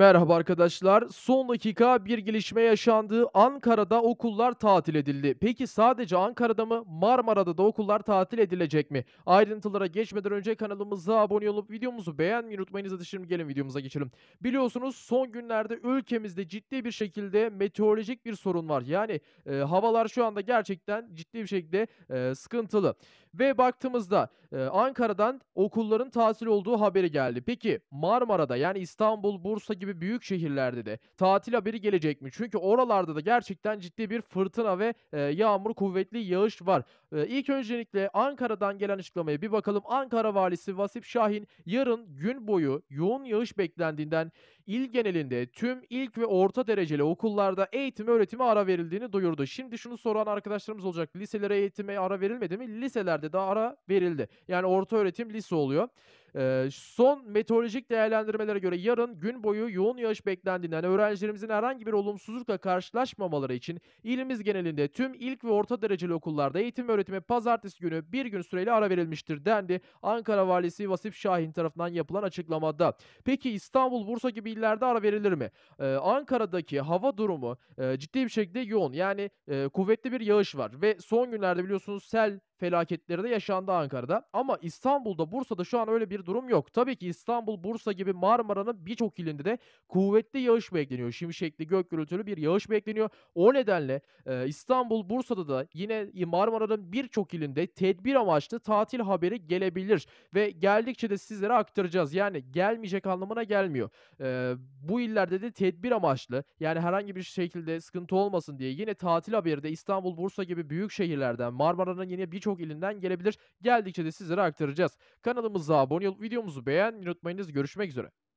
Merhaba arkadaşlar. Son dakika bir gelişme yaşandı. Ankara'da okullar tatil edildi. Peki sadece Ankara'da mı? Marmara'da da okullar tatil edilecek mi? Ayrıntılara geçmeden önce kanalımıza abone olup videomuzu beğenmeyi unutmayınız. Hadi şimdi gelin videomuza geçelim. Biliyorsunuz son günlerde ülkemizde ciddi bir şekilde meteorolojik bir sorun var. Yani e, havalar şu anda gerçekten ciddi bir şekilde e, sıkıntılı. Ve baktığımızda e, Ankara'dan okulların tatil olduğu haberi geldi. Peki Marmara'da yani İstanbul, Bursa gibi gibi büyük şehirlerde de tatil haberi gelecek mi? Çünkü oralarda da gerçekten ciddi bir fırtına ve e, yağmur kuvvetli yağış var. E, ilk öncelikle Ankara'dan gelen açıklamaya bir bakalım. Ankara valisi Vasip Şahin yarın gün boyu yoğun yağış beklendiğinden il genelinde tüm ilk ve orta dereceli okullarda eğitim öğretimi ara verildiğini duyurdu. Şimdi şunu soran arkadaşlarımız olacak. Liselere eğitime ara verilmedi mi? Liselerde de ara verildi. Yani orta öğretim lise oluyor. E, son meteorolojik değerlendirmelere göre yarın gün boyu yoğun yağış beklendiğinden öğrencilerimizin herhangi bir olumsuzlukla karşılaşmamaları için ilimiz genelinde tüm ilk ve orta dereceli okullarda eğitim öğretimi pazartesi günü bir gün süreyle ara verilmiştir dendi. Ankara Valisi Vasip Şahin tarafından yapılan açıklamada. Peki İstanbul, Bursa gibi illerde ara verilir mi? Ee, Ankara'daki hava durumu e, ciddi bir şekilde yoğun. Yani e, kuvvetli bir yağış var ve son günlerde biliyorsunuz sel felaketleri de yaşandı Ankara'da. Ama İstanbul'da, Bursa'da şu an öyle bir durum yok. Tabii ki İstanbul, Bursa gibi Marmara'nın birçok ilinde de kuvvetli yağış bekleniyor. Şimşekli, gök gürültülü bir yağış bekleniyor. O nedenle e, İstanbul, Bursa'da da yine Marmara'nın birçok ilinde tedbir amaçlı tatil haberi gelebilir ve geldikçe de sizlere aktaracağız. Yani gelmeyecek anlamına gelmiyor. E, bu illerde de tedbir amaçlı yani herhangi bir şekilde sıkıntı olmasın diye yine tatil haberi de İstanbul, Bursa gibi büyük şehirlerden Marmara'nın yine birçok birçok ilinden gelebilir. Geldikçe de sizlere aktaracağız. Kanalımıza abone olup videomuzu beğenmeyi unutmayınız. Görüşmek üzere.